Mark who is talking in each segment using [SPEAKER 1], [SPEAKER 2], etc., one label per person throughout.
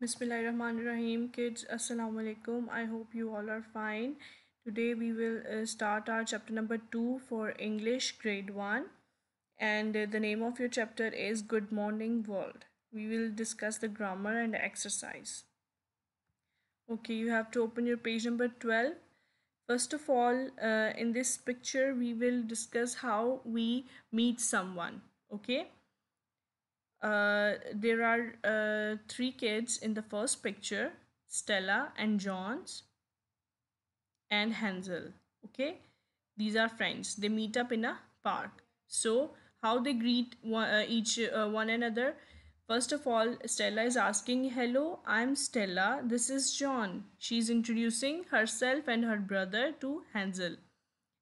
[SPEAKER 1] Rahim, kids assalamu alaikum I hope you all are fine today we will uh, start our chapter number 2 for English grade 1 and uh, the name of your chapter is good morning world we will discuss the grammar and exercise okay you have to open your page number 12 first of all uh, in this picture we will discuss how we meet someone okay uh, there are uh, three kids in the first picture Stella and Johns and Hansel. Okay, these are friends. They meet up in a park. So, how they greet one, uh, each uh, one another? First of all, Stella is asking, Hello, I'm Stella. This is John. She's introducing herself and her brother to Hansel.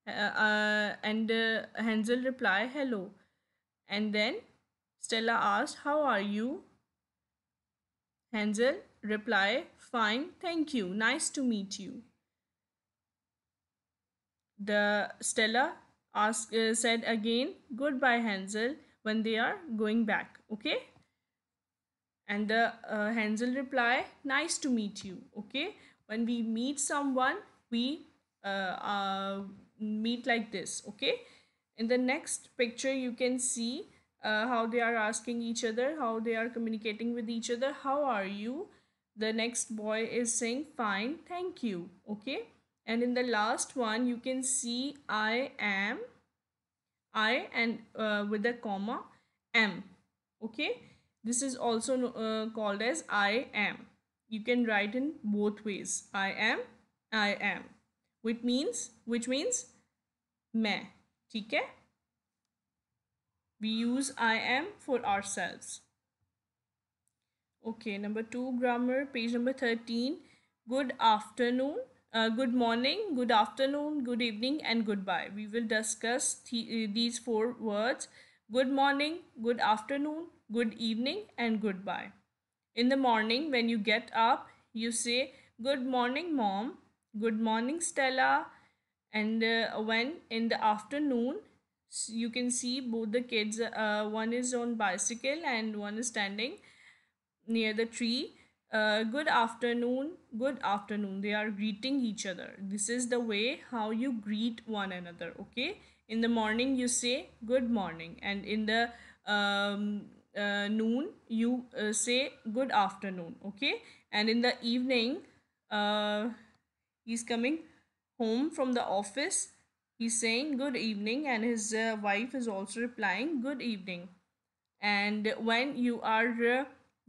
[SPEAKER 1] Uh, uh, and Hansel reply, Hello. And then Stella asked, How are you? Hansel replied, Fine, thank you. Nice to meet you. The Stella asked, uh, said again, Goodbye, Hansel, when they are going back. Okay? And the uh, Hansel reply, Nice to meet you. Okay? When we meet someone, we uh, uh, meet like this. Okay? In the next picture, you can see uh, how they are asking each other, how they are communicating with each other, how are you? The next boy is saying fine, thank you. Okay. And in the last one, you can see I am, I and uh, with a comma, am. Okay. This is also uh, called as I am. You can write in both ways. I am, I am. Which means, which means, मैं ठीक है we use I am for ourselves. Okay, number two, grammar, page number 13. Good afternoon, uh, good morning, good afternoon, good evening, and goodbye. We will discuss th uh, these four words good morning, good afternoon, good evening, and goodbye. In the morning, when you get up, you say, Good morning, mom, good morning, Stella. And uh, when in the afternoon, so you can see both the kids, uh, one is on bicycle and one is standing near the tree. Uh, good afternoon, good afternoon. They are greeting each other. This is the way how you greet one another, okay? In the morning, you say good morning, and in the um, uh, noon, you uh, say good afternoon, okay? And in the evening, uh, he's coming home from the office He's saying good evening and his uh, wife is also replying good evening. And when you are uh,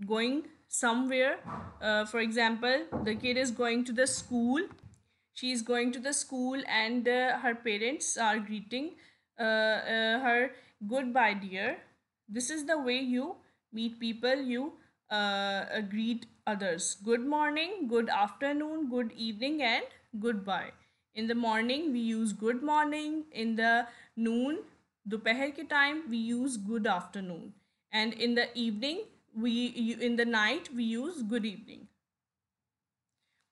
[SPEAKER 1] going somewhere, uh, for example, the kid is going to the school. She is going to the school and uh, her parents are greeting uh, uh, her goodbye dear. This is the way you meet people, you greet others. Good morning, good afternoon, good evening and goodbye in the morning we use good morning in the noon दोपहर ke time, we use good afternoon. And in the evening, we in the night we use good evening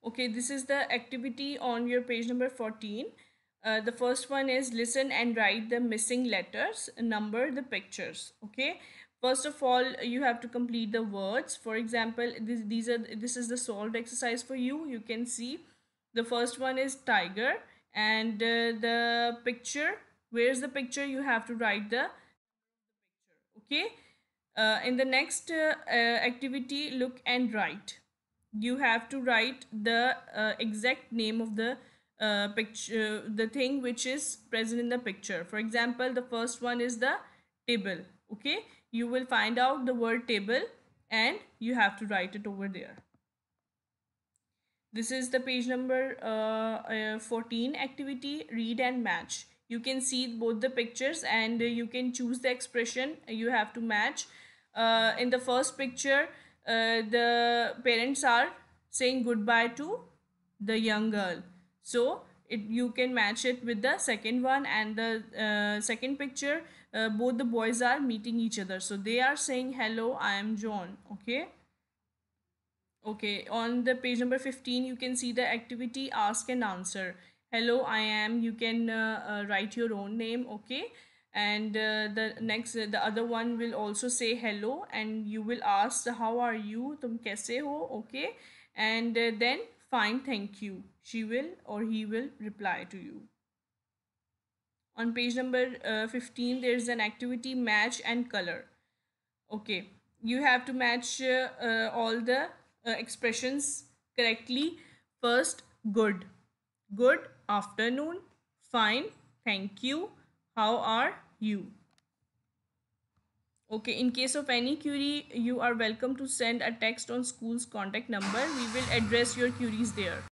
[SPEAKER 1] okay this is the activity on your page number 14 uh, the first one is listen and write the missing letters number the pictures okay first of all you have to complete the words for example this, these are this is the solved exercise for you you can see the first one is tiger and uh, the picture where's the picture you have to write the picture. okay uh, in the next uh, uh activity look and write you have to write the uh, exact name of the uh, picture the thing which is present in the picture for example the first one is the table okay you will find out the word table and you have to write it over there this is the page number uh, uh, 14 activity read and match. You can see both the pictures and you can choose the expression you have to match. Uh, in the first picture, uh, the parents are saying goodbye to the young girl. So it, you can match it with the second one and the uh, second picture uh, both the boys are meeting each other so they are saying hello i am john okay Okay, on the page number 15, you can see the activity ask and answer. Hello, I am. You can uh, uh, write your own name. Okay. And uh, the next, uh, the other one will also say hello and you will ask how are you, tum kaise ho, okay. And uh, then fine, thank you. She will or he will reply to you. On page number uh, 15, there is an activity match and color. Okay, you have to match all the uh, expressions correctly. First, good. Good afternoon. Fine. Thank you. How are you? Okay, in case of any query, you are welcome to send a text on school's contact number. We will address your queries there.